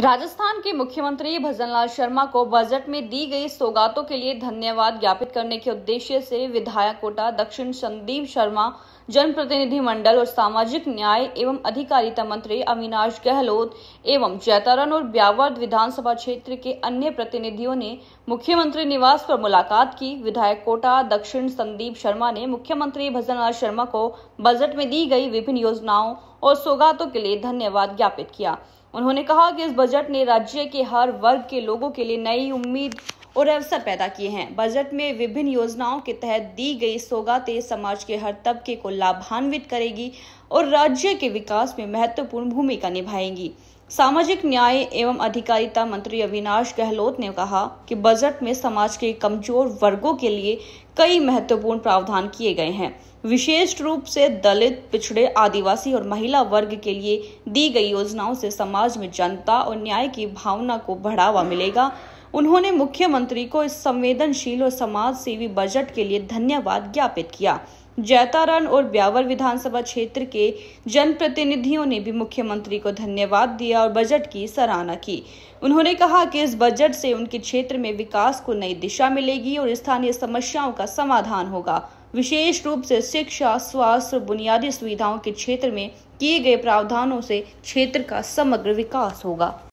राजस्थान के मुख्यमंत्री भजनलाल शर्मा को बजट में दी गई सौगातों के लिए धन्यवाद ज्ञापित करने के उद्देश्य से विधायक कोटा दक्षिण संदीप शर्मा जनप्रतिनिधि मंडल और सामाजिक न्याय एवं अधिकारिता मंत्री अविनाश गहलोत एवं जैतारण और ब्यावर्द विधानसभा क्षेत्र के अन्य प्रतिनिधियों ने मुख्यमंत्री निवास पर मुलाकात की विधायक कोटा दक्षिण संदीप शर्मा ने मुख्यमंत्री भजनलाल शर्मा को बजट में दी गई विभिन्न योजनाओं और सौगातों के लिए धन्यवाद ज्ञापित किया उन्होंने कहा कि इस बजट ने राज्य के हर वर्ग के लोगों के लिए नई उम्मीद और अवसर पैदा किए हैं बजट में विभिन्न योजनाओं के तहत दी गई सौगातें समाज के हर तबके को लाभान्वित करेगी और राज्य के विकास में महत्वपूर्ण भूमिका निभाएंगी सामाजिक न्याय एवं अधिकारिता मंत्री अविनाश गहलोत ने कहा कि बजट में समाज के कमजोर वर्गों के लिए कई महत्वपूर्ण प्रावधान किए गए हैं विशेष रूप से दलित पिछड़े आदिवासी और महिला वर्ग के लिए दी गई योजनाओं से समाज में जनता और न्याय की भावना को बढ़ावा मिलेगा उन्होंने मुख्यमंत्री को इस संवेदनशील और समाज सेवी बजट के लिए धन्यवाद ज्ञापित किया जैतारण और ब्यावर विधानसभा क्षेत्र के जनप्रतिनिधियों ने भी मुख्यमंत्री को धन्यवाद दिया और बजट की सराहना की उन्होंने कहा कि इस बजट से उनके क्षेत्र में विकास को नई दिशा मिलेगी और स्थानीय समस्याओं का समाधान होगा विशेष रूप से शिक्षा स्वास्थ्य और बुनियादी सुविधाओं के क्षेत्र में किए गए प्रावधानों से क्षेत्र का समग्र विकास होगा